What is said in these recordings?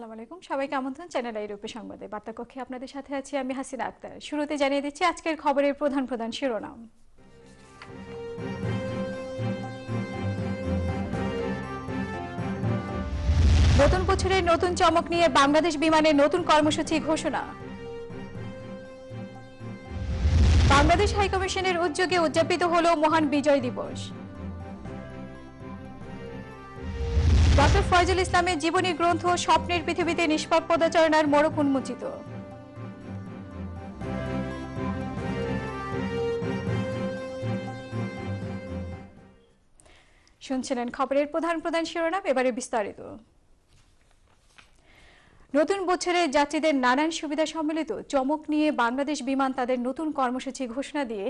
আসসালামু আলাইকুম সবাইকে আমন্ত্রণ চ্যানেল আই আপনাদের সাথে আছি আমি হাসিনা আক্তার শুরুতে জানিয়ে দিচ্ছি আজকের খবরের প্রধান প্রধান শিরোনাম নতুন বছরের নতুন চমক নিয়ে বাংলাদেশ বিমানে নতুন কর্মসূচি ঘোষণা বাংলাদেশ হাইকমিশনের উদ্যোগে উদযাপিত হল মহান বিজয় দিবস ডক্টর ফয়জুল ইসলামের জীবনী গ্রন্থ স্বপ্নের পৃথিবীতে নিষ্পাপ পদাচরণার মরক উন্মোচিত শুনছিলেন খবরের প্রধান প্রধান শিরোনাম এবারে বিস্তারিত নতুন বছরে যাত্রীদের নানান সুবিধা সম্মিলিত চমক নিয়ে বাংলাদেশ বিমান তাদের নতুন কর্মসূচি ঘোষণা দিয়ে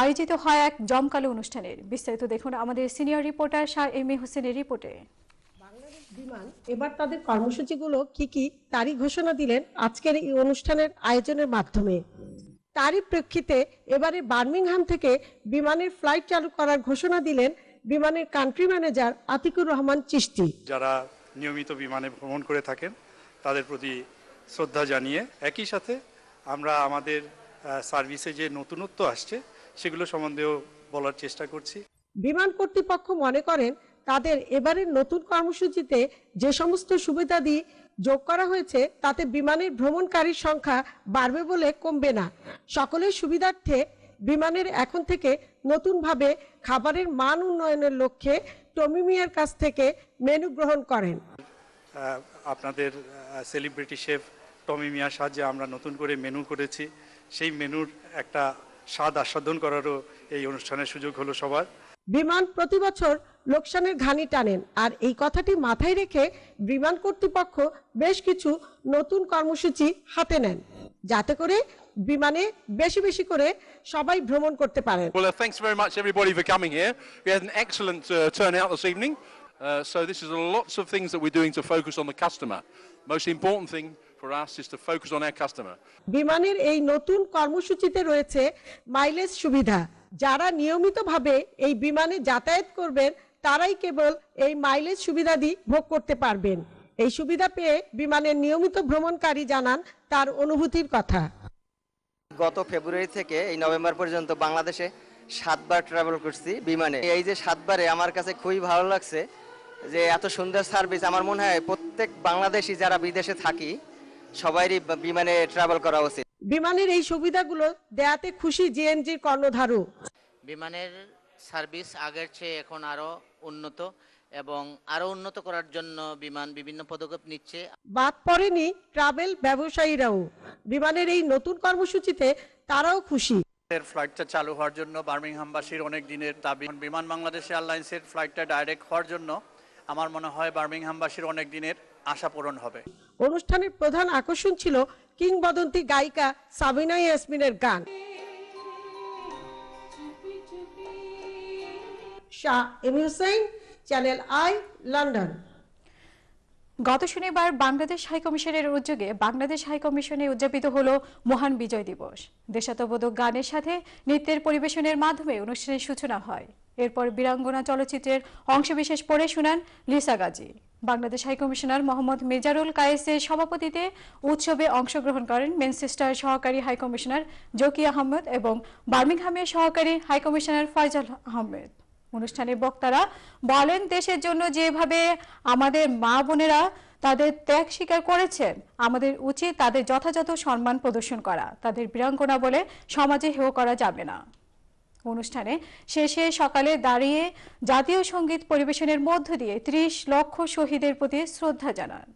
আয়োজিত হয় এক জমকালো অনুষ্ঠানের বিস্তারিত দেখুন আমাদের senior reporter Shah M A হোসেনের রিপোর্টে বিমান এবার তাদের কর্মসূচিগুলো কি কি তারই ঘোষণা দিলেন আজকের এই অনুষ্ঠানের আয়োজনের মাধ্যমে তারই প্রেক্ষিতে এবারে বার্মিংহাম থেকে বিমানের ফ্লাইট চালু করার ঘোষণা দিলেন বিমানের কান্ট্রি ম্যানেজার আতিকুর রহমান চিস্তি যারা নিয়মিত বিমানে ভ্রমণ করে থাকেন তাদের প্রতি শ্রদ্ধা জানিয়ে একই সাথে আমরা আমাদের সার্ভিসে যে নতুনত্ব আসছে সেগুলো সম্বন্ধেও বলার চেষ্টা করছি বিমান কর্তৃপক্ষ মনে করেন তাদের এবারের নতুন কর্মসূচিতে যে সমস্ত সুবিধাদি যোগ করা হয়েছে তাতে বিমানের ভ্রমণকারীর সংখ্যা বাড়বে বলে কমবে না সকলের সুবিধার্থে বিমানের এখন থেকে নতুনভাবে খাবারের মান উন্নয়নের লক্ষ্যে টমি মিয়ার কাছ থেকে মেনু গ্রহণ করেন আপনাদের সেলিব্রিটি শেফ টমি মিয়ার সাহায্যে আমরা নতুন করে মেনু করেছি সেই মেনুর একটা স্বাদ আস্বাদন করারও এই অনুষ্ঠানের সুযোগ হলো সবার বিমান প্রতি বছর লোকসানের ঘানি টানেন আর এই কথাটি মাথায় রেখে বিমান কর্তৃপক্ষ বেশ কিছু নতুন কর্মসূচি হাতে নেন যাতে করে বিমানে বেশি বেশি করে সবাই ভ্রমণ করতে পারেন Well, uh, thanks very much everybody for coming here. We had an excellent uh, turnout this evening. Uh, so this is lots of things that we're doing to focus on the customer. Most important thing for us is to focus on our customer. বিমানের এই নতুন কর্মসূচিতে রয়েছে mileage সুবিধা যারা নিয়মিতভাবে এই বিমানে যাতায়াত করবেন তারাই কেবল এই মাইলেজ সুবিধা দিয়ে ভোগ করতে পারবেন এই সুবিধা পেয়ে বিমানের নিয়মিত ভ্রমণকারী জানান তার অনুভূতির কথা গত ফেব্রুয়ারি থেকে এই নভেম্বর পর্যন্ত বাংলাদেশে সাতবার ট্রাভেল করছি বিমানে এই যে সাতবারে আমার কাছে খুবই ভালো লাগছে যে এত সুন্দর সার্ভিস আমার মনে হয় প্রত্যেক বাংলাদেশি যারা বিদেশে থাকি সবারই বিমানে ট্রাভেল করা উচিত বিমানের এই সুবিধাগুলো দেয়াতে খুশি জিএনজির কর্ণধারু বিমানের সার্ভিস আগের চেয়ে এখন আরো উন্নত এবং আরো উন্নত করার জন্য বিমান বিভিন্ন পদক্ষেপ নিচ্ছে বাদ পড়েনি ট্রাভেল ব্যবসায়ীরাও বিমানের এই নতুন কর্মসূচিতে তারাও খুশি এর ফ্লাইটটা চালু হওয়ার জন্য বার্মিংহামবাসীর অনেক দিনের দাবি বিমান বাংলাদেশ এয়ারলাইন্সের ফ্লাইটটা ডাইরেক্ট হওয়ার জন্য আমার মনে হয় বার্মিংহামবাসীর অনেক দিনের আশা পূরণ হবে অনুষ্ঠানের প্রধান আকর্ষণ ছিল কিংবদন্তি গায়িকা সাবিনা ইয়াসমিনের গান Shah M channel I London গত শনিবার বাংলাদেশ হাইকমিশনের উদ্যোগে বাংলাদেশ হাইকমিশনে উদযাপিত হল মহান বিজয় দিবস দেশাত্মবোধক গানের সাথে নৃত্যের পরিবেশনের মাধ্যমে অনুষ্ঠানের সূচনা হয় এরপর বীরাঙ্গনা চলচ্চিত্রের অংশবিশেষ পড়ে শোনান লিসা গাজী বাংলাদেশ হাইকমিশনার মোহাম্মদ মেজারুল কায়েসের সভাপতিতে উৎসবে অংশগ্রহণ করেন ম্যানচেস্টার সহকারী হাইকমিশনার জকি আহমেদ এবং বার্মিংহামের সহকারী হাইকমিশনার ফয়জাল আহমেদ অনুষ্ঠানের বক্তারা বলেন দেশের জন্য যেভাবে আমাদের মা বোনেরা তাদের ত্যাগ স্বীকার করেছেন আমাদের উচিত তাদের যথাযথ সম্মান প্রদর্শন করা তাদের বীরাঙ্গনা বলে সমাজে হেয় করা যাবে না অনুষ্ঠানে শেষে সকালে দাঁড়িয়ে জাতীয় সঙ্গীত পরিবেশনের মধ্য দিয়ে ত্রিশ লক্ষ শহীদের প্রতি শ্রদ্ধা জানান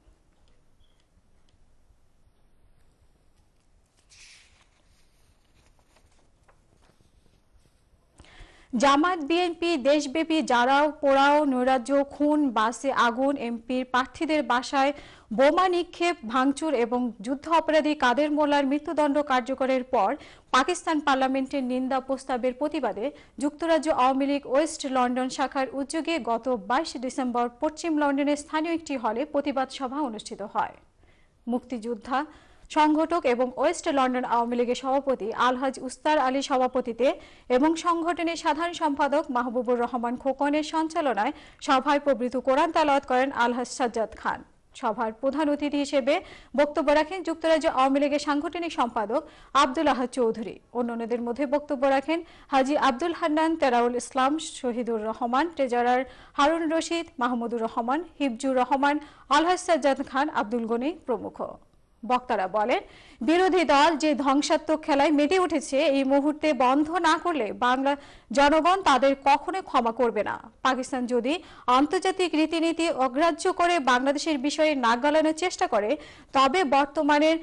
জামাত বিএনপি দেশব্যাপী জারাও পোড়াও নৈরাজ্য খুন বাসে আগুন এমপির প্রার্থীদের বাসায় বোমা নিক্ষেপ ভাঙচুর এবং যুদ্ধ অপরাধী কাদের মোল্লার মৃত্যুদণ্ড কার্যকরের পর পাকিস্তান পার্লামেন্টের নিন্দা প্রস্তাবের প্রতিবাদে যুক্তরাজ্য আওয়ামী লীগ ওয়েস্ট লন্ডন শাখার উদ্যোগে গত বাইশে ডিসেম্বর পশ্চিম লন্ডনের স্থানীয় একটি হলে প্রতিবাদ সভা অনুষ্ঠিত হয় মুক্তিযোদ্ধা সংগঠক এবং ওয়েস্ট লন্ডন আওয়ামী লীগের সভাপতি আলহাজ উস্তার আলী সভাপতিতে এবং সংগঠনের সাধারণ সম্পাদক মাহবুবুর রহমান খোকনের সঞ্চালনায় সভায় প্রবৃত কোরআন তালাওয়াত করেন আলহাজ সাজ্জাদ খান সভার প্রধান অতিথি হিসেবে বক্তব্য রাখেন যুক্তরাজ্য আওয়ামী লীগের সাংগঠনিক সম্পাদক আব্দুল আহাদ চৌধুরী অন্যান্যদের মধ্যে বক্তব্য রাখেন হাজি আব্দুল হান্নান তেরাউল ইসলাম শহীদুর রহমান ট্রেজারার হারুন রশিদ মাহমুদুর রহমান হিবজুর রহমান আলহাজ সাজ্জাদ খান আব্দুল গনি প্রমুখ বক্তারা বলেন বিরোধী দল যে ধ্বংসাত্মক খেলায় মেতে উঠেছে এই মুহূর্তে বন্ধ না করলে বাংলা জনগণ তাদের কখনো ক্ষমা করবে না পাকিস্তান যদি আন্তর্জাতিক রীতিনীতি অগ্রাহ্য করে বাংলাদেশের বিষয়ে নাক গলানোর চেষ্টা করে তবে বর্তমানের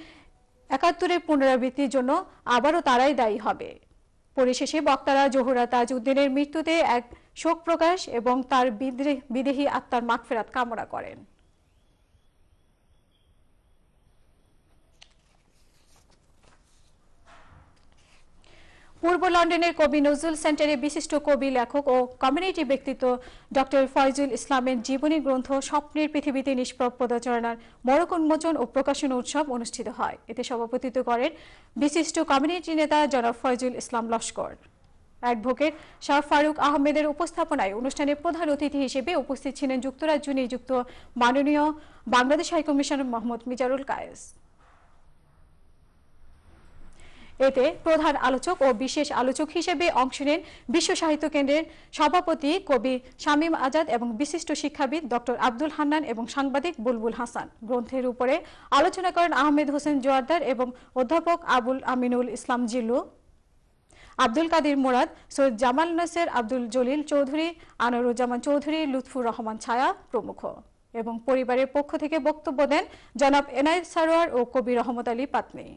একাত্তরের পুনরাবৃত্তির জন্য আবারও তারাই দায়ী হবে পরিশেষে বক্তারা জহুরা তাজ উদ্দিনের মৃত্যুতে এক শোক প্রকাশ এবং তার বিদেহী আত্মার মাগফেরাত কামনা করেন পূর্ব লন্ডনের কবি নজরুল সেন্টারে বিশিষ্ট কবি লেখক ও কমিউনিটি ব্যক্তিত্ব ডক্টর ফয়জুল ইসলামের জীবনী গ্রন্থ স্বপ্নের পৃথিবীতে নিষ্প্রভ পদচারণার মরক উন্মোচন ও প্রকাশন উৎসব অনুষ্ঠিত হয় এতে সভাপতিত্ব করেন বিশিষ্ট কমিউনিটি নেতা জনাব ফয়জুল ইসলাম লস্কর অ্যাডভোকেট শাহ ফারুক আহমেদের উপস্থাপনায় অনুষ্ঠানে প্রধান অতিথি হিসেবে উপস্থিত ছিলেন যুক্তরাজ্য নিযুক্ত মাননীয় বাংলাদেশ হাইকমিশনার মোহাম্মদ মিজারুল কায়েস এতে প্রধান আলোচক ও বিশেষ আলোচক হিসেবে অংশ নেন বিশ্ব সাহিত্য কেন্দ্রের সভাপতি কবি শামীম আজাদ এবং বিশিষ্ট শিক্ষাবিদ ডক্টর আব্দুল হান্নান এবং সাংবাদিক বুলবুল হাসান গ্রন্থের উপরে আলোচনা করেন আহমেদ হোসেন জোয়ারদার এবং অধ্যাপক আবুল আমিনুল ইসলাম জিলু আব্দুল কাদির মোরাদ সৈয়দ জামাল নাসের আব্দুল জলিল চৌধুরী আনারুজ্জামান চৌধুরী লুৎফুর রহমান ছায়া প্রমুখ এবং পরিবারের পক্ষ থেকে বক্তব্য দেন জনাব এনায়েত সারোয়ার ও কবি রহমত আলী পাতনী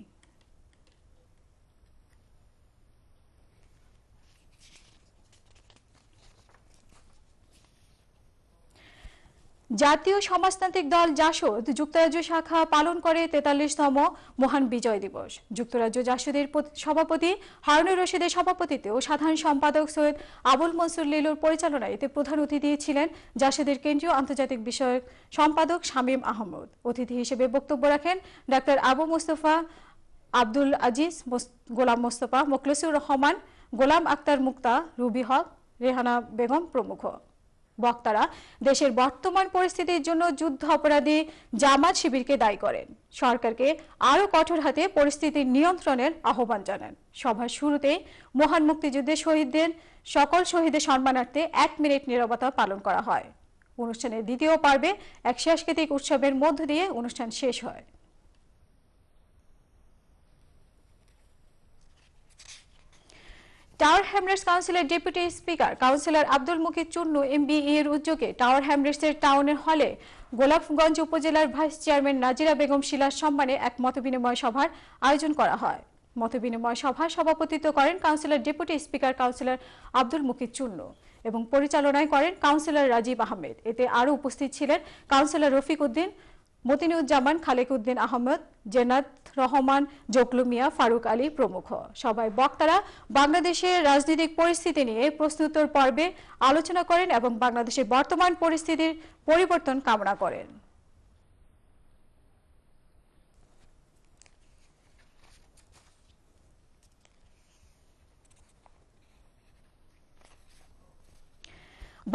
জাতীয় সমাজতান্ত্রিক দল জাসদ যুক্তরাজ্য শাখা পালন করে তেতাল্লিশতম মহান বিজয় দিবস যুক্তরাজ্য জাসদের সভাপতি হারুনুর রশিদের সভাপতিত্বে ও সাধারণ সম্পাদক সৈয়দ আবুল মনসুর লিলুর পরিচালনায় এতে প্রধান অতিথি ছিলেন জাসদের কেন্দ্রীয় আন্তর্জাতিক বিষয়ক সম্পাদক শামীম আহমদ অতিথি হিসেবে বক্তব্য রাখেন ডাক্তার আবু মোস্তফা আব্দুল আজিজ গোলাম মোস্তফা মোকলসুর রহমান গোলাম আক্তার মুক্তা রুবি হক রেহানা বেগম প্রমুখ বক্তারা দেশের বর্তমান পরিস্থিতির জন্য যুদ্ধ অপরাধী জামাত শিবিরকে দায়ী করেন সরকারকে আরও কঠোর হাতে পরিস্থিতি নিয়ন্ত্রণের আহ্বান জানান সভার শুরুতে মহান মুক্তিযুদ্ধের শহীদদের সকল শহীদের সম্মানার্থে এক মিনিট নিরবতা পালন করা হয় অনুষ্ঠানের দ্বিতীয় পর্বে এক সাংস্কৃতিক উৎসবের মধ্য দিয়ে অনুষ্ঠান শেষ হয় টাওয়ার হ্যামরেস কাউন্সিলের deputy speaker councillor Abdul Mukid Churno MBE এর উদ্যোগে টাওয়ার হ্যামলেটসের টাউনের হলে গোলাপগঞ্জ উপজেলার ভাইস চেয়ারম্যান নাজিরা বেগম শিলার সম্মানে এক মতবিনিময় সভার আয়োজন করা হয় মতবিনিময় সভা সভাপতিত্ব করেন councillor deputy speaker councillor Abdul Mukid Churno এবং পরিচালনায় করেন কাউন্সিলর রাজীব আহমেদ এতে আরও উপস্থিত ছিলেন কাউন্সিলর রফিক উদ্দিন মতিনুজ্জামান খালেক উদ্দিন আহমদ জেনাত রহমান জোকলুমিয়া ফারুক আলী প্রমুখ সবাই বক্তারা বাংলাদেশের রাজনৈতিক পরিস্থিতি নিয়ে প্রশ্নোত্তর পর্বে আলোচনা করেন এবং বাংলাদেশের বর্তমান পরিস্থিতির পরিবর্তন কামনা করেন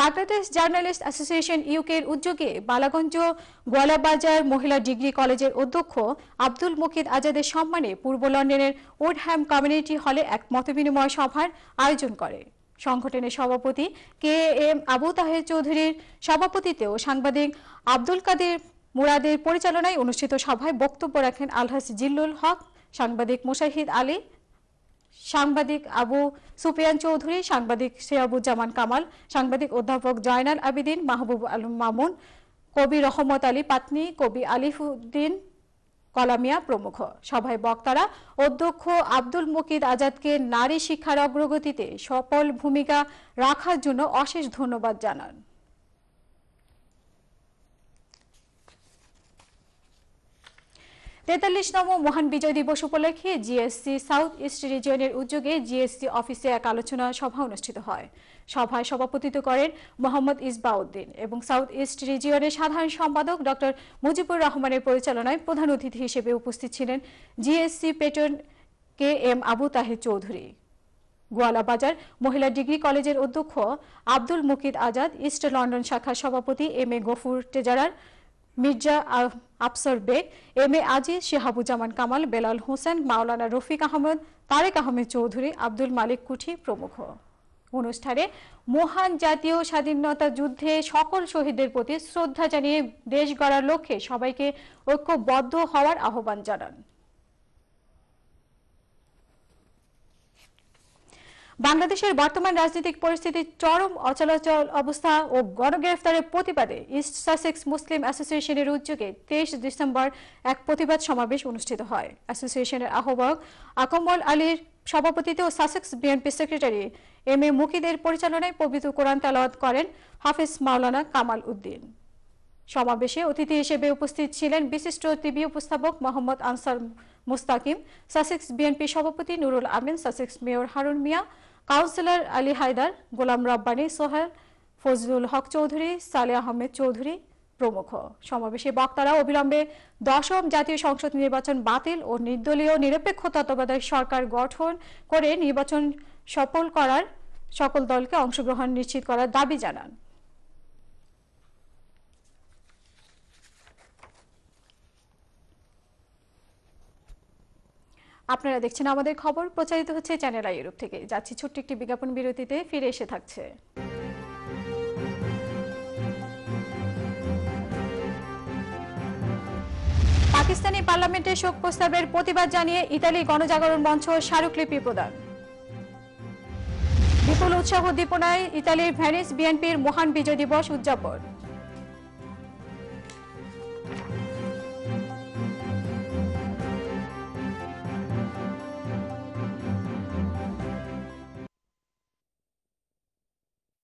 বাংলাদেশ জার্নালিস্ট অ্যাসোসিয়েশন ইউকের উদ্যোগে বালাগঞ্জ গোয়ালাবাজার মহিলা ডিগ্রি কলেজের অধ্যক্ষ আব্দুল মুকিদ আজাদের সম্মানে পূর্ব লন্ডনের উডহ্যাম কমিউনিটি হলে এক মতবিনিময় সভার আয়োজন করে সংগঠনের সভাপতি কে এম আবু তাহের চৌধুরীর সভাপতিতেও সাংবাদিক আব্দুল কাদের মুরাদের পরিচালনায় অনুষ্ঠিত সভায় বক্তব্য রাখেন আলহাস জিল্লুল হক সাংবাদিক মুশাহিদ আলী সাংবাদিক আবু সুপিয়ান চৌধুরী সাংবাদিক জামান কামাল সাংবাদিক অধ্যাপক জয়নাল আবিদিন মাহবুব আলম মামুন কবি রহমত আলী পাতনি কবি আলিফুদ্দিন কলামিয়া প্রমুখ সভায় বক্তারা অধ্যক্ষ আব্দুল মকিদ আজাদকে নারী শিক্ষার অগ্রগতিতে সফল ভূমিকা রাখার জন্য অশেষ ধন্যবাদ জানান নম মহান বিজয় দিবস উপলক্ষে জিএসসি সাউথ ইস্ট রিজিয়নের উদ্যোগে জিএসসি অফিসে এক আলোচনা সভা অনুষ্ঠিত হয় সভায় সভাপতিত্ব করেন মোহাম্মদ ইসবাউদ্দিন এবং সাউথ ইস্ট রিজিয়নের সাধারণ সম্পাদক ডক্টর মুজিবুর রহমানের পরিচালনায় প্রধান অতিথি হিসেবে উপস্থিত ছিলেন GSC patron K M Abu Taher Chowdhury Goalabazar মহিলা ডিগ্রি কলেজের অধ্যক্ষ আব্দুল মুকিদ আজাদ ইস্ট লন্ডন শাখার সভাপতি M A Gafur treasurer Mirza Afsar Beg M A Aziz Shihabuzzaman Kamal Belal Hossain মাওলানা রফিক আহমদ তারেক আহমেদ চৌধুরী আব্দুল মালিক কুঠি প্রমুখ অনুষ্ঠানে মহান জাতীয় স্বাধীনতা যুদ্ধে সকল শহীদদের প্রতি শ্রদ্ধা জানিয়ে দেশ গড়ার লক্ষ্যে সবাইকে ঐক্যবদ্ধ হওয়ার আহ্বান জানান বাংলাদেশের বর্তমান রাজনৈতিক পরিস্থিতির চরম অচলাচল অবস্থা ও গণগ্রেফতারের প্রতিবাদে ইস্ট সাসেক্স মুসলিম অ্যাসোসিয়েশনের উদ্যোগে তেইশ ডিসেম্বর এক প্রতিবাদ সমাবেশ অনুষ্ঠিত হয় অ্যাসোসিয়েশনের আহ্বায়ক আকমল আলীর সভাপতিতে ও Sussex BNP secretary M A মুকিদের পরিচালনায় পবিত্র কোরআন তেলাওয়াত করেন হাফিজ মাওলানা কামাল উদ্দিন সমাবেশে অতিথি হিসেবে উপস্থিত ছিলেন বিশিষ্ট টিভি উপস্থাপক মোহাম্মদ আনসার মুস্তাকিম সাসেক্স বিএনপি সভাপতি Nurul Amin Sussex mayor Harun Mia councillor Ali Haider Golam Rabbani Sohel Fazlul Haque Chowdhury Saleh Ahmed Chowdhury প্রমুখ সমাবেশে বক্তারা অবিলম্বে দশম জাতীয় সংসদ নির্বাচন বাতিল ও নির্দলীয় নিরপেক্ষ তত্ত্বাবধায়ক সরকার গঠন করে নির্বাচন সফল করার সকল দলকে অংশগ্রহণ নিশ্চিত করার দাবি জানান আপনারা দেখছেন আমাদের খবর প্রচারিত হচ্ছে চ্যানেল আই ইউরোপ থেকে যাচ্ছি ছোট্ট একটি বিজ্ঞাপন বিরতিতে ফিরে এসে থাকছে পাকিস্তানি পার্লামেন্টে শোক প্রস্তাবের প্রতিবাদ জানিয়ে ইতালি গণজাগরণ মঞ্চ স্মারকলিপি প্রদান বিপুল উৎসাহ উদ্দীপনায় ইতালির ভ্যানিস বিএনপির মহান বিজয় দিবস উদযাপন